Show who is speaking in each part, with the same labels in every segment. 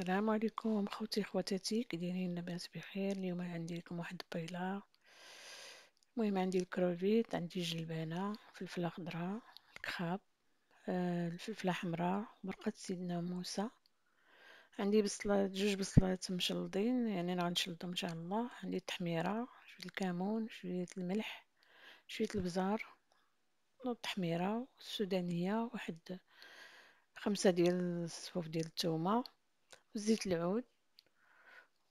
Speaker 1: السلام عليكم خوتي خواتاتي كديرين لاباس بخير اليوم عندي لكم واحد البيلا المهم عندي الكروفيت عندي جلبانه فلفله خضراء الكخاب آه، الفلفله حمراء مرقه سيدنا موسى عندي بصلات جوج بصلات مشلضين يعني غنشلضهم ان شاء الله عندي التحميره شويه الكمون شويه الملح شويه البزار التحميره السودانيه واحد خمسة ديال الصفوف ديال التومه وزيت العود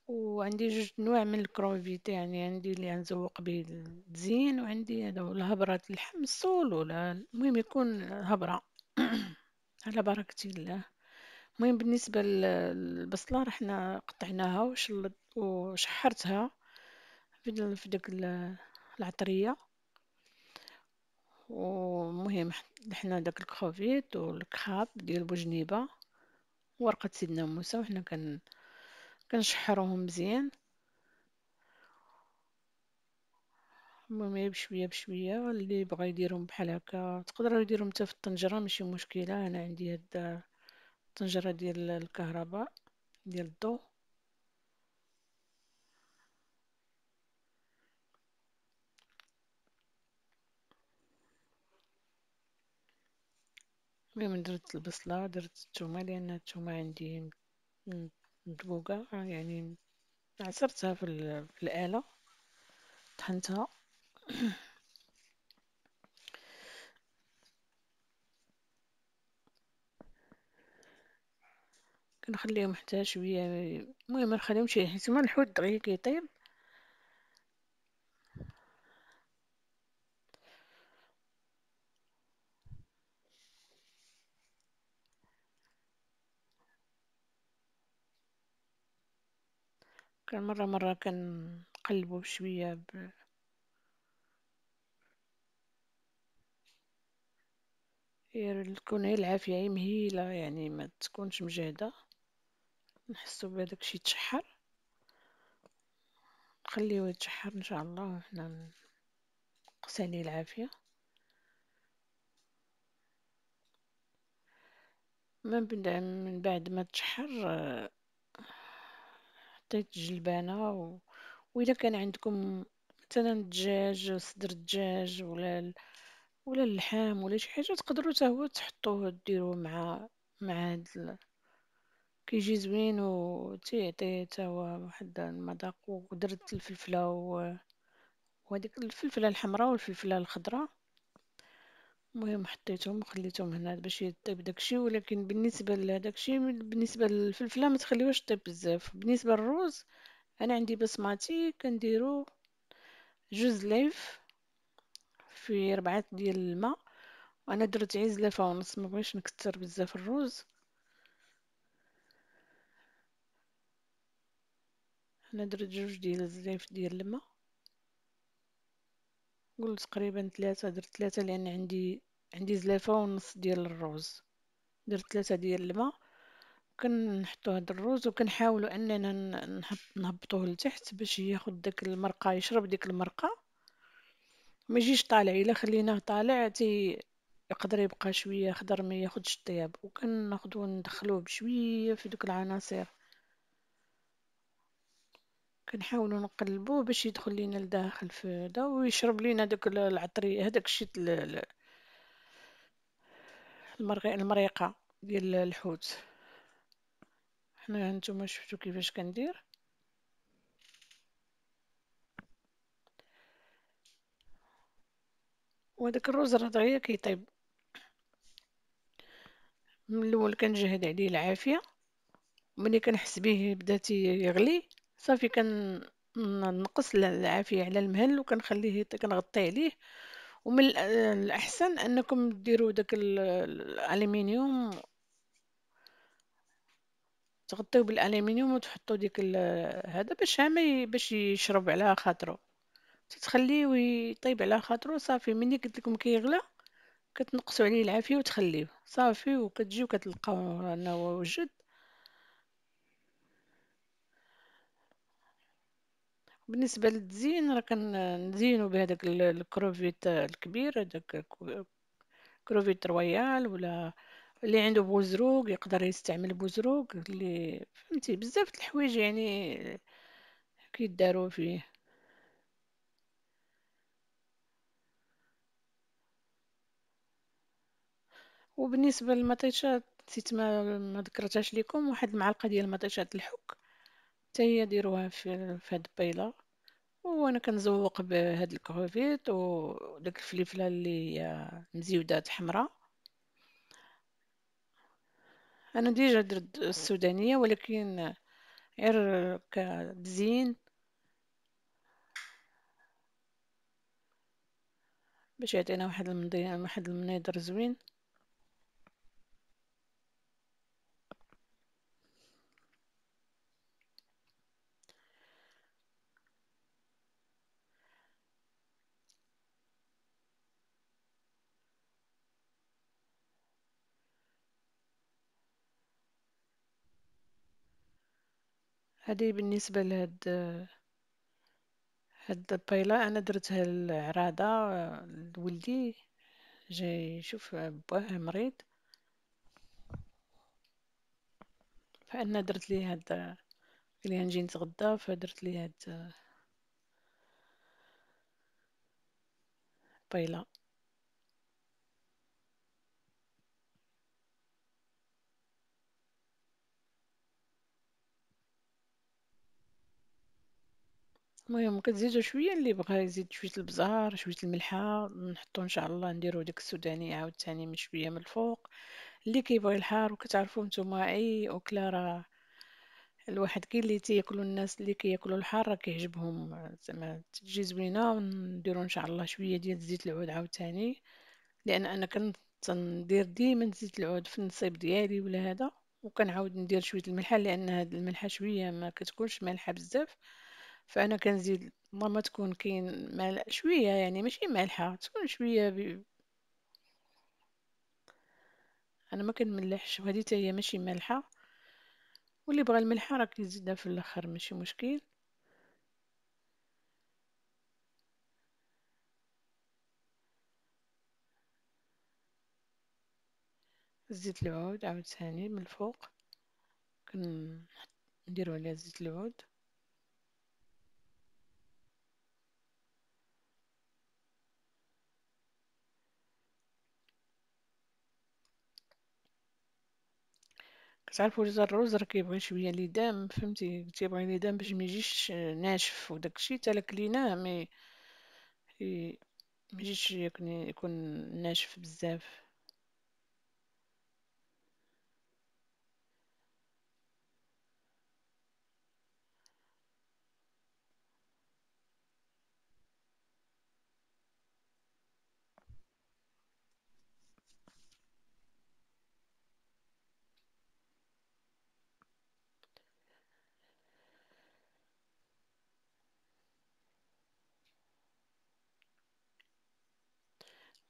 Speaker 1: وعندي جوج نوع من الكروفيت يعني عندي اللي نزوق به الزين وعندي هذا الهبره اللحم الصول ولا المهم يكون هبره على بركه الله المهم بالنسبه للبصله رحنا قطعناها وشلت وشحرتها في داك العطريه ومهم حنا داك الكروفيت والكراب ديال بوجنيبه ورقة سيدنا موسى وحنا كن كنشحروهم مزيان المهم بشويه بشويه اللي بغا يديرهم بحال هكا تقدر يديرهم حتى في الطنجره ماشي مشكله انا عندي هاد الطنجره ديال الكهرباء ديال الضو المهم درت البصلة درت التومة لأن التومة عندي مدبوقة يعني عصرتها في, في الآلة طحنتها كنخليهم حتى شويه المهم منخليهمش حيت هما الحوت دغيا كيطيب كان مرة مرة كنقلبو بشوية ب تكون هي العافية غير مهيلة يعني ما تكونش مجهدة نحسو بهذاك الشي تشحر نخليوه يتشحر ان شاء الله وحنا نقصاني عليه العافية من بعد ما تشحر آه، حطيت الجلبانة و... وإذا كان عندكم مثلا دجاج صدر دجاج ولا ال... ولا اللحم ولا شي حاجة تقدروا حتى هو تحطوه ديروه مع مع هاد ال... كيجي زوين و تيعطي حتى هو واحد المذاق ودرت الفلفلة و وهذيك الفلفلة الحمراء والفلفلة الخضراء المهم حطيتهم وخليتهم هنا باش يطيب داكشي ولكن بالنسبه الشيء بالنسبه للفلفله ما تخليوش طيب بزاف بالنسبه للروز انا عندي بسماتي كنديرو جوج زلايف في ربعات ديال الماء وانا درت عزله زلافه ونص ما بغيتش نكثر بزاف الروز انا درت جوج ديال الزلايف ديال الماء قلت تقريبا ثلاثة درت ثلاثة لأن عندي عندي زلافة ونص ديال الروز درت ثلاثة ديال الماء كنحطو هاد الروز وكنحاولو اننا نهبطوه لتحت باش ياخد داك المرقه يشرب ديك المرقه ما يجيش طالع الا خليناه طالع تي يقدر يبقى شويه خضر ما ياخدش الطياب وكناخدو ندخلوه بشويه في دوك العناصر كنحاولو نقلبوه باش يدخل لينا لداخل في هذا ويشرب لينا داك العطري هذاك الشيء المريقه ديال الحوت حنا هانتوما شفتو كيفاش كندير وهداك الرز راه دغيا كيطيب من الاول كنجهد عليه العافيه ملي كنحس به بدا تيغلي صافي كن نقص العافية على المهل وكنخليه كنغطي عليه ومن الأحسن أنكم ديروا داك الألمنيوم تغطيو بالألمنيوم وتحطوا ديك هذا باش ما باش يشرب على خاطرو تتخليه يطيب على خاطرو صافي ملي قلت لكم كيغلى كتنقصوا عليه العافية وتخليه صافي وكتجيو كتلقاو أنه وجد بالنسبه للتزيين راه كنزينو بهداك الكروفيت الكبير هداك كروفيت رويال ولا اللي عنده بوزروق يقدر يستعمل بوزروق اللي فهمتي بزاف الحوايج يعني كيدارو فيه وبالنسبه للمطيشات نسيت ما ذكرتهاش لكم واحد المعلقه ديال مطيشات الحك هي ديروها في, في هاد البيله وانا كنزوق بهاد الكروفيت وداك الفليفله اللي هي مزيودات حمراء انا ديجا درت السودانيه ولكن غير كتزين باش يعطينا واحد المنظر واحد المنظر زوين هذه بالنسبة لهاد هاد البيلا أنا درتها العراضة لولدي جاي يشوف باه مريض فأنا درت لي هاد قال نجي نتغدى فدرت لي هاد بيلا المهم كتزيد شويه اللي بغا يزيد شويه البزار شويه الملحه نحطو ان شاء الله نديرو ديك السوداني عاوتاني من شويه من الفوق اللي كيبغي الحار وكتعرفوا نتوما اي اوكله راه الواحد كاين اللي تياكلوا الناس اللي كياكلوا الحار راه كيعجبهم زعما تجي زوينه ونديرو ان شاء الله شويه ديال زيت العود عاوتاني لان انا كنت ندير ديما زيت العود في النصيب ديالي ولا هذا وكنعاود ندير شويه الملحه لان هاد الملحه شويه ما كتكونش مالحه بزاف فأنا كنزيد ماما تكون كاين مال شوية يعني ماشي مالحة تكون شوية بي... انا ما كنملحش وهذه حتى هي ماشي مالحة واللي بغى الملحة راه كيزيدها في الاخر ماشي مشكل زيت العود عاوتاني من الفوق نديرو عليها زيت العود كتعرفوا جزر الرز راه كيبغي شويه لي دام فهمتي كيبغي لي دام باش ما يجيش ناشف وداك الشيء حتى كليناه مي ما يجيش يكون ناشف بزاف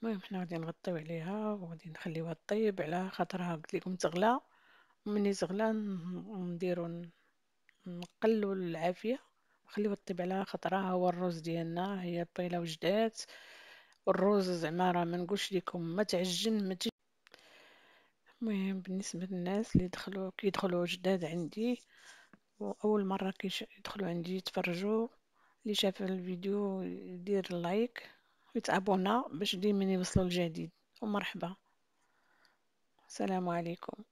Speaker 1: المهم حنا غادي نغطيو عليها وغادي نخليوها طيب على خاطرها قلت لكم تغلى ملي تغلى نديرو نقلو العافيه نخليوها طيب على خاطرها هو الرز ديالنا هي طويله وجدات الرز زعما راه ما نقولش لكم ما تعجن ما المهم بالنسبه للناس اللي دخلوا كيدخلوا جداد عندي واول مره كيدخلوا عندي يتفرجوا اللي شاف الفيديو يدير لايك ويتابونا باش ديما يوصلو الجديد ومرحبا السلام عليكم